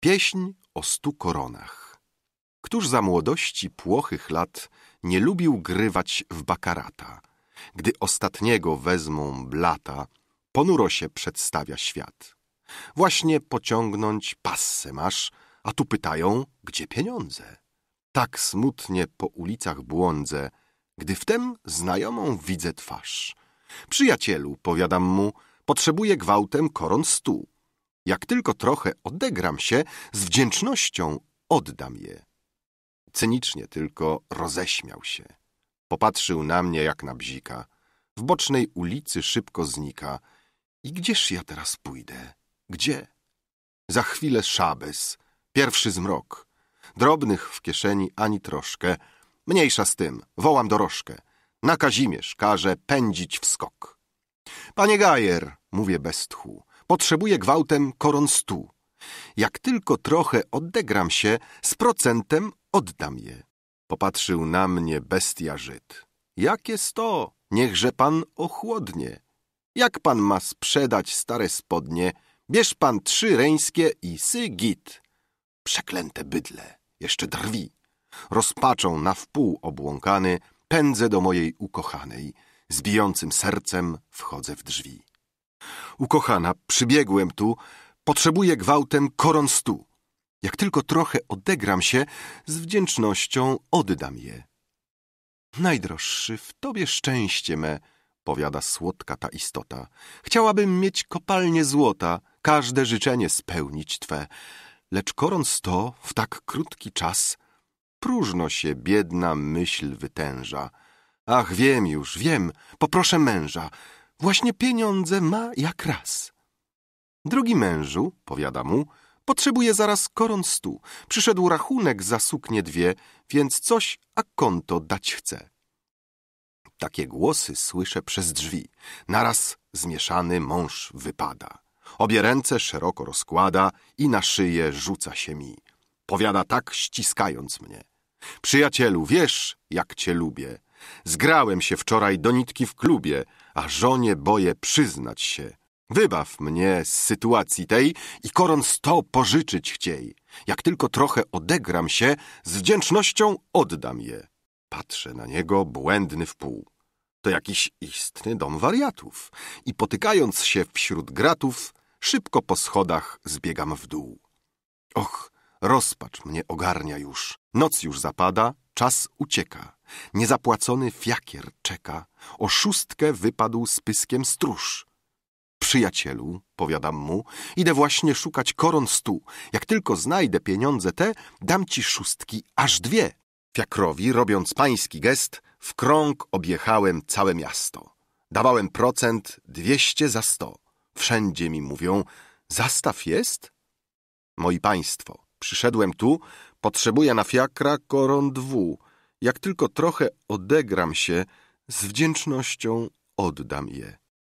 Pieśń o stu koronach. Któż za młodości płochych lat nie lubił grywać w bakarata? Gdy ostatniego wezmą blata, ponuro się przedstawia świat. Właśnie pociągnąć passę masz, a tu pytają, gdzie pieniądze? Tak smutnie po ulicach błądzę, gdy wtem znajomą widzę twarz. Przyjacielu, powiadam mu, potrzebuję gwałtem koron stu. Jak tylko trochę odegram się, z wdzięcznością oddam je. Cynicznie tylko roześmiał się. Popatrzył na mnie jak na bzika. W bocznej ulicy szybko znika. I gdzież ja teraz pójdę? Gdzie? Za chwilę szabes, pierwszy zmrok. Drobnych w kieszeni ani troszkę. Mniejsza z tym, wołam dorożkę. Na Kazimierz każe pędzić w skok. Panie Gajer, mówię bez tchu, Potrzebuję gwałtem koron stu. Jak tylko trochę odegram się, z procentem oddam je. Popatrzył na mnie bestia Żyd. Jakie sto? Niechże pan ochłodnie. Jak pan ma sprzedać stare spodnie? Bierz pan trzy reńskie i sygit. Przeklęte bydle, jeszcze drwi. Rozpaczą na wpół obłąkany, pędzę do mojej ukochanej. Z bijącym sercem wchodzę w drzwi. Ukochana, przybiegłem tu, potrzebuję gwałtem koron stu. Jak tylko trochę odegram się, z wdzięcznością oddam je. Najdroższy, w tobie szczęście me, powiada słodka ta istota. Chciałabym mieć kopalnię złota, każde życzenie spełnić twe. Lecz koron sto w tak krótki czas próżno się biedna myśl wytęża. Ach, wiem już, wiem, poproszę męża, Właśnie pieniądze ma jak raz. Drogi mężu, powiada mu, potrzebuje zaraz koron stu. Przyszedł rachunek za suknie dwie, więc coś, a konto dać chce. Takie głosy słyszę przez drzwi. Naraz zmieszany mąż wypada. Obie ręce szeroko rozkłada i na szyję rzuca się mi. Powiada tak, ściskając mnie. Przyjacielu, wiesz, jak cię lubię. Zgrałem się wczoraj do nitki w klubie, a żonie boję przyznać się. Wybaw mnie z sytuacji tej i koron sto pożyczyć chciej. Jak tylko trochę odegram się, z wdzięcznością oddam je. Patrzę na niego błędny w pół. To jakiś istny dom wariatów i potykając się wśród gratów, szybko po schodach zbiegam w dół. Och, rozpacz mnie ogarnia już. Noc już zapada, czas ucieka. Niezapłacony fiakier czeka. O szóstkę wypadł z pyskiem stróż. Przyjacielu, powiadam mu, idę właśnie szukać koron stu. Jak tylko znajdę pieniądze te, dam ci szóstki aż dwie. Fiakrowi, robiąc pański gest, w krąg objechałem całe miasto. Dawałem procent dwieście za sto. Wszędzie mi mówią, zastaw jest? Moi państwo, przyszedłem tu, potrzebuję na fiakra koron dwu jak tylko trochę odegram się, z wdzięcznością oddam je.